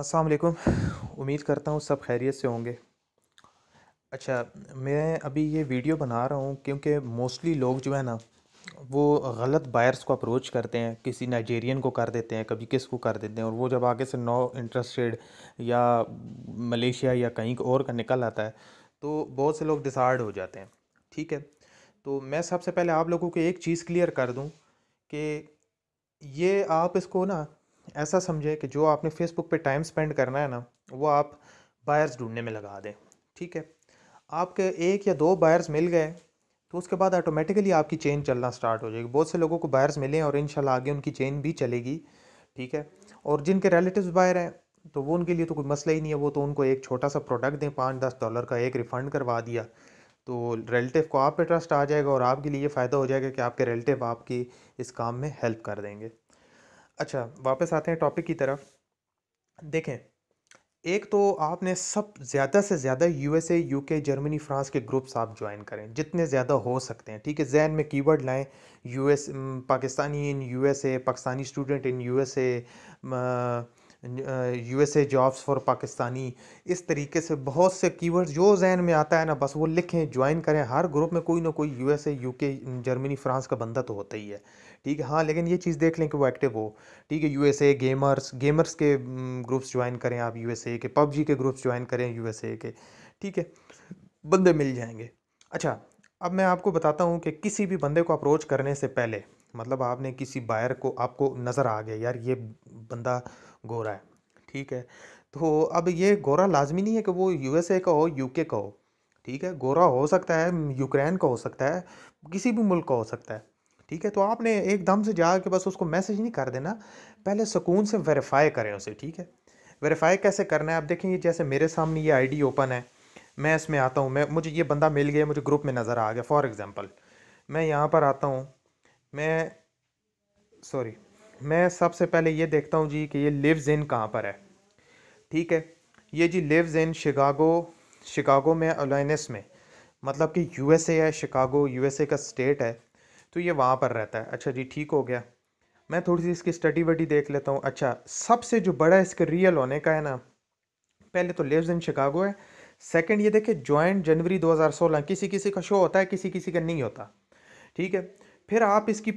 अस्सलाम वालेकुम उम्मीद करता हूँ सब खैरियत से होंगे अच्छा मैं अभी ये वीडियो बना रहा हूँ क्योंकि मोस्टली लोग जो है ना वो गलत बायर्स को अप्रोच करते हैं किसी नाइजेरियन को कर देते हैं कभी किस को कर देते हैं और वो जब आगे से नो इंटरेस्टेड या मलेशिया या कहीं और का निकल आता है तो बहुत से लोग डिसार्ड हो जाते हैं ठीक है तो मैं सबसे पहले आप लोगों को एक चीज़ क्लियर कर दूँ कि ये आप इसको ना ऐसा समझें कि जो आपने फेसबुक पे टाइम स्पेंड करना है ना वो आप बायर्स ढूंढने में लगा दें ठीक है आपके एक या दो बायर्स मिल गए तो उसके बाद ऑटोमेटिकली आपकी चेन चलना स्टार्ट हो जाएगी बहुत से लोगों को बायर्स मिले और इन आगे उनकी चेन भी चलेगी ठीक है और जिनके रिलेटिव बायर हैं तो वो उनके लिए तो कोई मसला ही नहीं है वो तो उनको एक छोटा सा प्रोडक्ट दें पाँच दस डॉलर का एक रिफ़ंड करवा दिया तो रिलेटिव को आप पे ट्रस्ट आ जाएगा और आपके लिए फ़ायदा हो जाएगा कि आपके रिलेटिव आपकी इस काम में हेल्प कर देंगे अच्छा वापस आते हैं टॉपिक की तरफ देखें एक तो आपने सब ज़्यादा से ज़्यादा यूएसए यूके जर्मनी फ्रांस के ग्रुप्स आप ज्वाइन करें जितने ज़्यादा हो सकते हैं ठीक है जैन में कीवर्ड लाएं US Pakistani in USA Pakistani student in USA USA jobs for Pakistani इस तरीके से बहुत से कीवर्ड्स जो जहन में आता है ना बस वो लिखें ज्वाइन करें हर ग्रुप में कोई ना कोई यूएसए यूके जर्मनी फ्रांस का बंदा तो होता ही है ठीक है हाँ लेकिन ये चीज़ देख लें कि वो एक्टिव हो ठीक है यूएसए गेमर्स गेमर्स के ग्रुप्स ज्वाइन करें आप ए के पबजी के ग्रुप्स ज्वाइन करें ए के ठीक है बंदे मिल जाएंगे अच्छा अब मैं आपको बताता हूँ कि किसी भी बंदे को अप्रोच करने से पहले मतलब आपने किसी बायर को आपको नज़र आ गया यार ये बंदा गोरा है ठीक है तो अब ये गोरा लाजमी नहीं है कि वो यूएसए का हो यूके का हो ठीक है गोरा हो सकता है यूक्रेन का हो सकता है किसी भी मुल्क का हो सकता है ठीक है तो आपने एकदम से जा के बस उसको मैसेज नहीं कर देना पहले सुकून से वेरीफाई करें उसे ठीक है वेरीफाई कैसे करना है आप देखेंगे जैसे मेरे सामने ये आईडी ओपन है मैं इसमें आता हूँ मैं मुझे ये बंदा मिल गया मुझे ग्रुप में नज़र आ गया फॉर एग्ज़ाम्पल मैं यहाँ पर आता हूँ मैं सॉरी मैं सबसे पहले ये देखता हूँ जी कि ये लिव्स इन कहाँ पर है ठीक है ये जी लिव्स इन शिकागो शिकागो में अलाइनस में मतलब कि यूएसए है शिकागो यूएसए का स्टेट है तो ये वहाँ पर रहता है अच्छा जी ठीक हो गया मैं थोड़ी सी इसकी स्टडी वडी देख लेता हूँ अच्छा सबसे जो बड़ा इसके रियल होने का है ना पहले तो लिव्स इन शिकागो है सेकंड ये देखे जॉइंट जनवरी 2016 किसी किसी का शो होता है किसी किसी का नहीं होता ठीक है फिर आप इसकी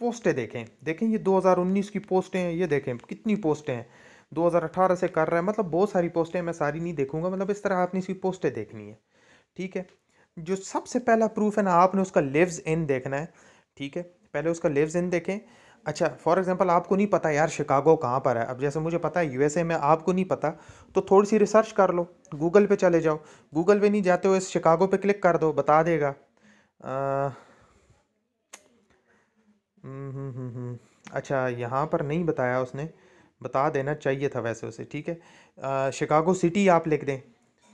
पोस्टें देखें देखें ये 2019 की पोस्टें हैं ये देखें कितनी पोस्टें हैं 2018 से कर रहा है मतलब बहुत सारी पोस्टें मैं सारी नहीं देखूंगा मतलब इस तरह आपने इसकी पोस्टें देखनी है ठीक है जो सबसे पहला प्रूफ है ना आपने उसका लिव्स इन देखना है ठीक है पहले उसका लिव्स इन देखें अच्छा फॉर एग्जाम्पल आपको नहीं पता यार शिकागो कहाँ पर है अब जैसे मुझे पता है यू में आपको नहीं पता तो थोड़ी सी रिसर्च कर लो गूगल पर चले जाओ गूगल पर नहीं जाते हो इस शिकागो पर क्लिक कर दो बता देगा आ, हम्म, हम्म, हम्म, अच्छा यहाँ पर नहीं बताया उसने बता देना चाहिए था वैसे उसे ठीक है शिकागो सिटी आप लिख दें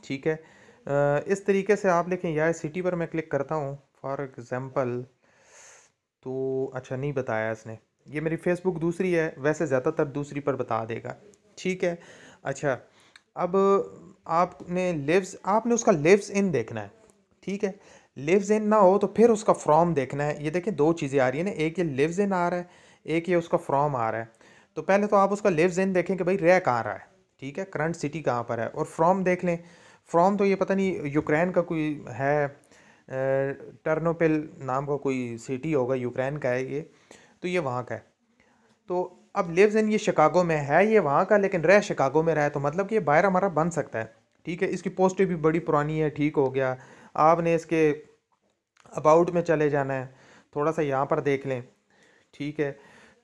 ठीक है आ, इस तरीके से आप लिखें या सिटी पर मैं क्लिक करता हूँ फॉर एग्ज़ाम्पल तो अच्छा नहीं बताया इसने ये मेरी फेसबुक दूसरी है वैसे ज़्यादातर दूसरी पर बता देगा ठीक है अच्छा अब आपने लिव्स आपने उसका लिव्स इन देखना है ठीक है लिव्स इन ना हो तो फिर उसका फ्राम देखना है ये देखें दो चीज़ें आ रही है ना एक ये लिव्स इन आ रहा है एक ये उसका फ्राम आ रहा है तो पहले तो आप उसका लिव्स इन देखें कि भाई रे कहाँ रहा है ठीक है करंट सिटी कहाँ पर है और फ्राम देख लें फ्राम तो ये पता नहीं यूक्रेन का कोई है टर्नोपिल नाम का कोई सिटी होगा यूक्रेन का है ये तो ये वहाँ का है तो अब लिव्स इन ये शिकागो में है ये वहाँ का लेकिन रह शिकागो में रहा है तो मतलब कि ये बाहर हमारा बन सकता है ठीक है इसकी पोस्टें भी बड़ी पुरानी है ठीक हो गया आपने इसके अबाउट में चले जाना है थोड़ा सा यहाँ पर देख लें ठीक है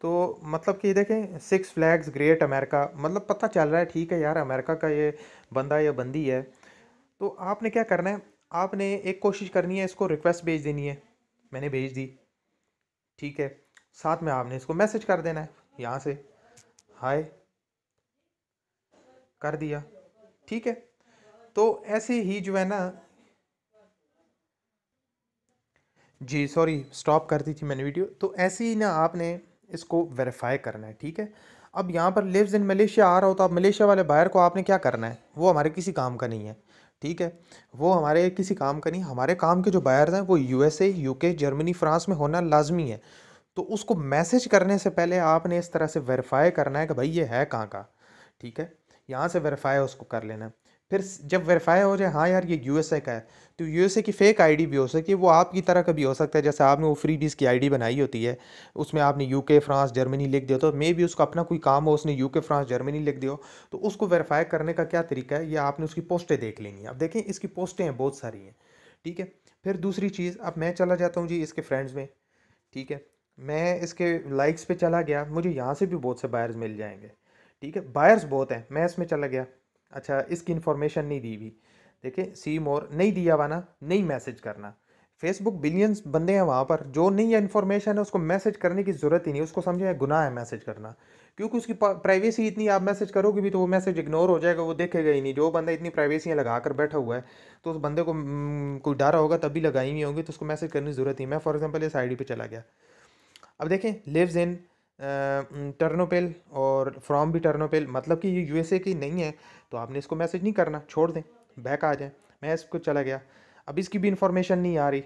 तो मतलब कि देखें सिक्स फ्लैग्स ग्रेट अमेरिका मतलब पता चल रहा है ठीक है यार अमेरिका का ये बंदा या बंदी है तो आपने क्या करना है आपने एक कोशिश करनी है इसको रिक्वेस्ट भेज देनी है मैंने भेज दी ठीक है साथ में आपने इसको मैसेज कर देना है यहाँ से हाय कर दिया ठीक है तो ऐसे ही जो है ना जी सॉरी स्टॉप कर दी थी मैंने वीडियो तो ऐसे ही ना आपने इसको वेरीफाई करना है ठीक है अब यहाँ पर लिव्स इन मलेशिया आ रहा हो तो आप मलेशिया वाले बायर को आपने क्या करना है वो हमारे किसी काम का नहीं है ठीक है वो हमारे किसी काम का नहीं हमारे काम के जो बायर्स हैं वो यू यूके जर्मनी फ्रांस में होना लाजमी है तो उसको मैसेज करने से पहले आपने इस तरह से वेरीफाई करना है कि भाई ये है कहाँ का ठीक है यहाँ से वेरीफाई उसको कर लेना है फिर जब वेरीफाई हो जाए हाँ यार ये यूएसए का है तो यूएसए की फेक आईडी भी हो सकती है वो आपकी तरह का भी हो सकता है जैसे आपने वो फ्री डीज की आईडी बनाई होती है उसमें आपने यूके फ्रांस जर्मनी लिख दिया तो मे भी उसका अपना कोई काम हो उसने यूके फ्रांस जर्मनी लिख दिया तो उसको वेरीफाई करने का क्या तरीका है या आपने उसकी पोस्टें देख लेनी है अब देखें इसकी पोस्टें हैं बहुत सारी हैं ठीक है फिर दूसरी चीज़ अब मैं चला जाता हूँ जी इसके फ्रेंड्स में ठीक है मैं इसके लाइक्स पर चला गया मुझे यहाँ से भी बहुत से बायर्स मिल जाएंगे ठीक है बायर्स बहुत हैं मैं इसमें चला गया अच्छा इसकी इन्फॉर्मेशन नहीं दी हुई देखिए सी मोर नहीं दिया वाना नहीं मैसेज करना फेसबुक बिलियंस बंदे हैं वहाँ पर जो नहीं है इन्फॉर्मेशन है उसको मैसेज करने की ज़रूरत ही नहीं उसको समझे गुनाह है मैसेज करना क्योंकि उसकी प्राइवेसी इतनी आप मैसेज करोगे भी तो वो मैसेज इग्नोर हो जाएगा वो देखेगा ही नहीं जो बंदा इतनी प्राइवेसियाँ लगा कर बैठा हुआ है तो उस बंदे को हम्म, कोई डरा होगा तभी लगाई हुई होंगी तो उसको मैसेज करने की ज़रूरत नहीं मैं फॉर एग्जाम्पल इस आई पे चला गया अब देखें लिव्स इन टर्नोपेल और फ्रॉम भी टर्नोपेल मतलब कि ये यूएसए की नहीं है तो आपने इसको मैसेज नहीं करना छोड़ दें बैक आ जाए मैं इसको चला गया अब इसकी भी इन्फॉर्मेशन नहीं आ रही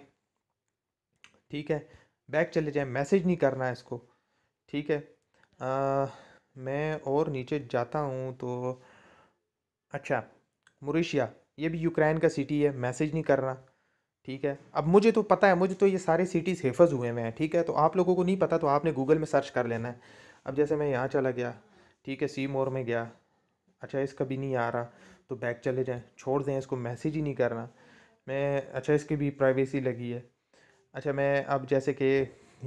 ठीक है बैक चले जाए मैसेज नहीं करना इसको ठीक है आ, मैं और नीचे जाता हूँ तो अच्छा मुरीशिया ये भी यूक्रेन का सिटी है मैसेज नहीं करना ठीक है अब मुझे तो पता है मुझे तो ये सारे सिटीज़ हेफज हुए हुए हैं ठीक है तो आप लोगों को नहीं पता तो आपने गूगल में सर्च कर लेना है अब जैसे मैं यहाँ चला गया ठीक है सी मोर में गया अच्छा इसका भी नहीं आ रहा तो बैक चले जाएँ छोड़ दें इसको मैसेज ही नहीं करना मैं अच्छा इसकी भी प्राइवेसी लगी है अच्छा मैं अब जैसे कि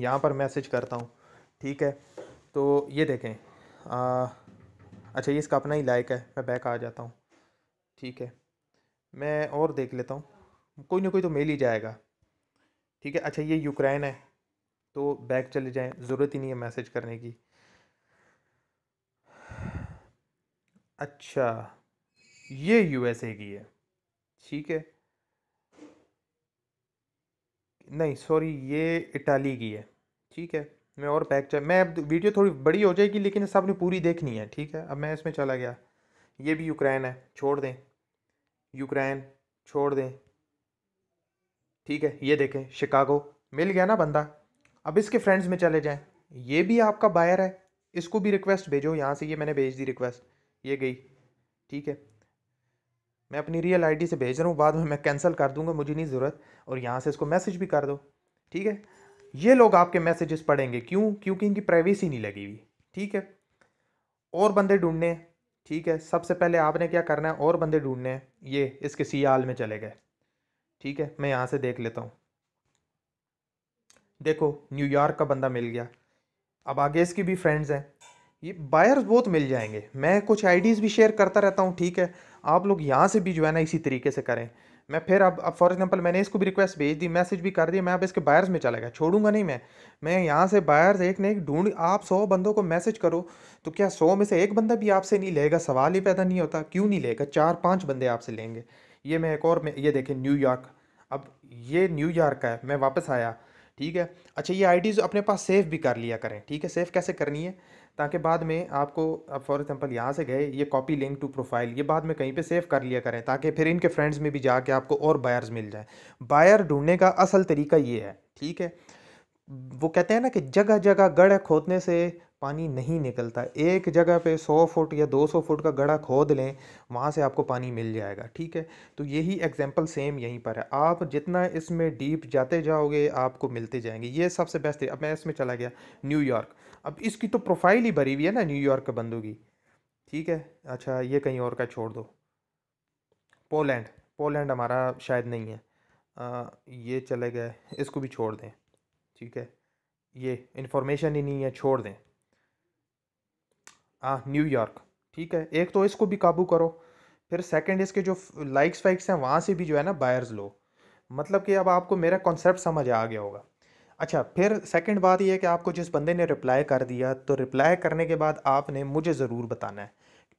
यहाँ पर मैसेज करता हूँ ठीक है तो ये देखें आ, अच्छा ये इसका अपना ही लाइक है मैं बैक आ जाता हूँ ठीक है मैं और देख लेता हूँ कोई ना कोई तो मिल ही जाएगा ठीक है अच्छा ये यूक्रेन है तो बैक चले जाएँ ज़रूरत ही नहीं है मैसेज करने की अच्छा ये यूएसए की है ठीक है नहीं सॉरी ये इटाली की है ठीक है मैं और पैक चल मैं अब वीडियो थोड़ी बड़ी हो जाएगी लेकिन सब ने पूरी देखनी है ठीक है अब मैं इसमें चला गया ये भी यूक्रेन है छोड़ दें यूक्रेन छोड़ दें ठीक है ये देखें शिकागो मिल गया ना बंदा अब इसके फ्रेंड्स में चले जाएं ये भी आपका बायर है इसको भी रिक्वेस्ट भेजो यहाँ से ये मैंने भेज दी रिक्वेस्ट ये गई ठीक है मैं अपनी रियल आईडी से भेज रहा हूँ बाद में मैं कैंसिल कर दूँगा मुझे नहीं ज़रूरत और यहाँ से इसको मैसेज भी कर दो ठीक है ये लोग आपके मैसेजेस पढ़ेंगे क्यों क्योंकि इनकी प्राइवेसी नहीं लगी हुई ठीक है और बंदे ढूंढने ठीक है सबसे पहले आपने क्या करना है और बंदे ढूंढने हैं ये इसके सियाल में चले गए ठीक है मैं यहाँ से देख लेता हूँ देखो न्यूयॉर्क का बंदा मिल गया अब आगे इसकी भी फ्रेंड्स हैं ये बायर्स बहुत मिल जाएंगे मैं कुछ आईडीज़ भी शेयर करता रहता हूँ ठीक है आप लोग यहाँ से भी जो है ना इसी तरीके से करें मैं फिर अब अब फॉर एग्जांपल मैंने इसको भी रिक्वेस्ट भेज दी मैसेज भी कर दिया मैं अब इसके बायर्स में चला गया छोड़ूंगा नहीं मैं मैं यहाँ से बायर्स एक ना एक ढूंढ आप सौ बंदों को मैसेज करो तो क्या सौ में से एक बंदा भी आपसे नहीं लेगा सवाल ही पैदा नहीं होता क्यों नहीं लेगा चार पाँच बंदे आपसे लेंगे ये मैं एक और में ये देखें न्यूयॉर्क अब ये न्यूयॉर्क का है मैं वापस आया ठीक है अच्छा ये आईडीज़ अपने पास सेव भी कर लिया करें ठीक है सेव कैसे करनी है ताकि बाद में आपको अब फॉर एग्जांपल यहाँ से गए ये कॉपी लिंक टू प्रोफाइल ये बाद में कहीं पे सेव कर लिया करें ताकि फिर इनके फ्रेंड्स में भी जाके आपको और बायर्स मिल जाए बायर ढूंढने का असल तरीका ये है ठीक है वो कहते हैं ना कि जगह जगह गढ़ खोदने से पानी नहीं निकलता एक जगह पे 100 फुट या 200 फुट का गड़ा खोद लें वहाँ से आपको पानी मिल जाएगा ठीक है तो यही एग्जांपल सेम यहीं पर है आप जितना इसमें डीप जाते जाओगे आपको मिलते जाएंगे ये सबसे बेस्ट है अब मैं इसमें चला गया न्यूयॉर्क अब इसकी तो प्रोफाइल ही भरी हुई है ना न्यूयॉर्क के बंदों की ठीक है अच्छा ये कहीं और का छोड़ दो पोलैंड पोलैंड हमारा शायद नहीं है आ, ये चले गए इसको भी छोड़ दें ठीक है ये इन्फॉर्मेशन ही नहीं है छोड़ दें हाँ न्यूयॉर्क ठीक है एक तो इसको भी काबू करो फिर सेकंड इसके जो लाइक्स वाइक्स हैं वहाँ से भी जो है ना बायर्स लो मतलब कि अब आपको मेरा कॉन्सेप्ट समझ आ गया होगा अच्छा फिर सेकंड बात यह है कि आपको जिस बंदे ने रिप्लाई कर दिया तो रिप्लाई करने के बाद आपने मुझे ज़रूर बताना है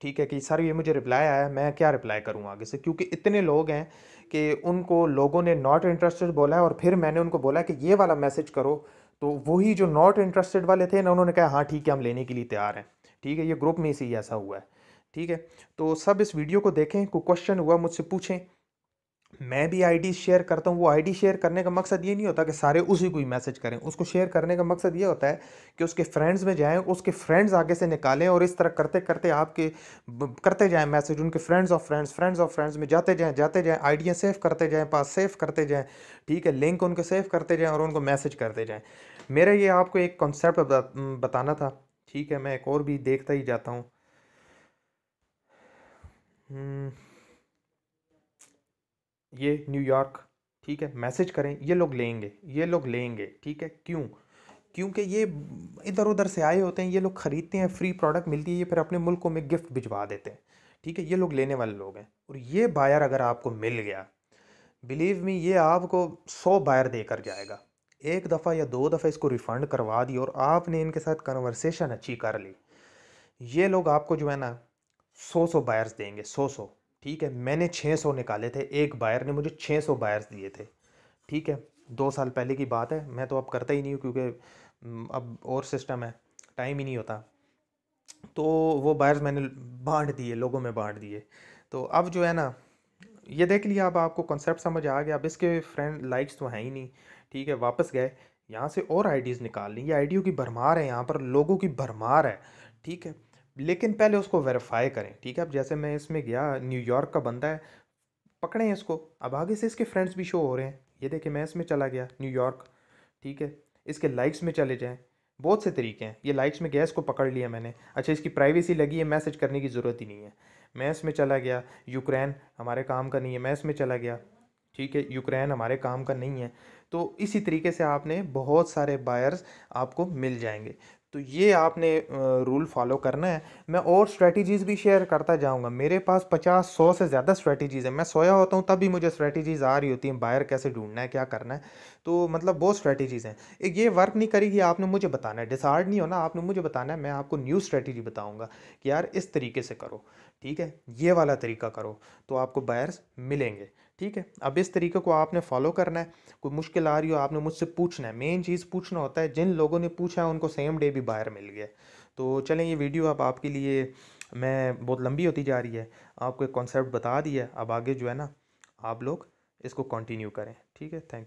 ठीक है कि सर ये मुझे रिप्लाई आया मैं क्या रिप्लाई करूँ आगे से क्योंकि इतने लोग हैं कि उनको लोगों ने नॉट इंटरेस्टेड बोला है और फिर मैंने उनको बोला कि ये वाला मैसेज करो तो वही जो नॉट इंटरेस्टेड वाले थे ना उन्होंने कहा हाँ ठीक है हम लेने के लिए तैयार हैं ठीक है ये ग्रुप में से ही ऐसा हुआ है ठीक है तो सब इस वीडियो को देखें कोई क्वेश्चन हुआ मुझसे पूछें मैं भी आईडी शेयर करता हूँ वो आईडी शेयर करने का मकसद ये नहीं होता कि सारे उसी को ही मैसेज करें उसको शेयर करने का मकसद ये होता है कि उसके फ्रेंड्स में जाएं उसके फ्रेंड्स आगे से निकालें और इस तरह करते करते आपके करते जाएं मैसेज उनके friends of friends friends of friends में जाते जाएँ जाते जाएँ आइडियाँ सेव करते जाएँ पास सेव करते जाएँ ठीक है लिंक उनको सेव करते जाएँ और उनको मैसेज करते जाएँ मेरा ये आपको एक कॉन्सेप्ट बताना था ठीक है मैं एक और भी देखता ही जाता हूँ हम्म, ये न्यूयॉर्क ठीक है मैसेज करें ये लोग लेंगे ये लोग लेंगे ठीक है क्यों क्योंकि ये इधर उधर से आए होते हैं ये लोग ख़रीदते हैं फ्री प्रोडक्ट मिलती है ये फिर अपने मुल्कों में गिफ्ट भिजवा देते हैं ठीक है ये लोग लेने वाले लोग हैं और ये बायर अगर आपको मिल गया बिलीव मी ये आपको सौ बायर देकर जाएगा एक दफ़ा या दो दफ़ा इसको रिफ़ंड करवा दी और आपने इनके साथ कन्वर्सेशन अच्छी कर ली ये लोग आपको जो है ना सौ सौ बायर्स देंगे सौ सौ ठीक है मैंने छः सौ निकाले थे एक बायर ने मुझे छः सौ बायर्स दिए थे ठीक है दो साल पहले की बात है मैं तो अब करता ही नहीं हूँ क्योंकि हम्म, अब और सिस्टम है टाइम ही नहीं होता तो वो बायर्स मैंने बांट दिए लोगों में बांट दिए तो अब जो है ना ये देख लिया अब आपको कॉन्सेप्ट समझ आ गया अब इसके फ्रेंड लाइक्स तो हैं ही नहीं ठीक है वापस गए यहाँ से और आईडीज़ निकाल ली ये आईडियो की भरमार है यहाँ पर लोगों की भरमार है ठीक है लेकिन पहले उसको वेरीफाई करें ठीक है अब जैसे मैं इसमें गया न्यूयॉर्क का बंदा है पकड़ें इसको अब आगे से इसके फ्रेंड्स भी शो हो रहे हैं ये देखें मैं इसमें चला गया न्यूयॉर्क ठीक है इसके लाइक्स में चले जाएँ बहुत से तरीके हैं ये लाइक्स में गया इसको पकड़ लिया मैंने अच्छा इसकी प्राइवेसी लगी है मैसेज करने की ज़रूरत ही नहीं है मैं इसमें चला गया यूक्रेन हमारे काम का नहीं है मैं इसमें चला गया ठीक है यूक्रेन हमारे काम का नहीं है तो इसी तरीके से आपने बहुत सारे बायर्स आपको मिल जाएंगे तो ये आपने रूल फॉलो करना है मैं और स्ट्रेटजीज़ भी शेयर करता जाऊंगा मेरे पास पचास सौ से ज़्यादा स्ट्रेटजीज़ हैं मैं सोया होता हूँ तब भी मुझे स्ट्रेटजीज़ आ रही होती हैं बायर कैसे ढूंढना है क्या करना है तो मतलब बहुत स्ट्रेटजीज़ हैं ये वर्क नहीं करेगी आपने मुझे बताना है डिसार्ड नहीं होना आपने मुझे बताना है मैं आपको न्यू स्ट्रेटजी बताऊँगा कि यार इस तरीके से करो ठीक है ये वाला तरीका करो तो आपको बायर्स मिलेंगे ठीक है अब इस तरीके को आपने फॉलो करना है कोई मुश्किल आ रही हो आपने मुझसे पूछना है मेन चीज़ पूछना होता है जिन लोगों ने पूछा है उनको सेम डे भी बाहर मिल गया तो चलें ये वीडियो अब आपके लिए मैं बहुत लंबी होती जा रही है आपको एक कॉन्सेप्ट बता दिया अब आगे जो है ना आप लोग इसको कंटिन्यू करें ठीक है थैंक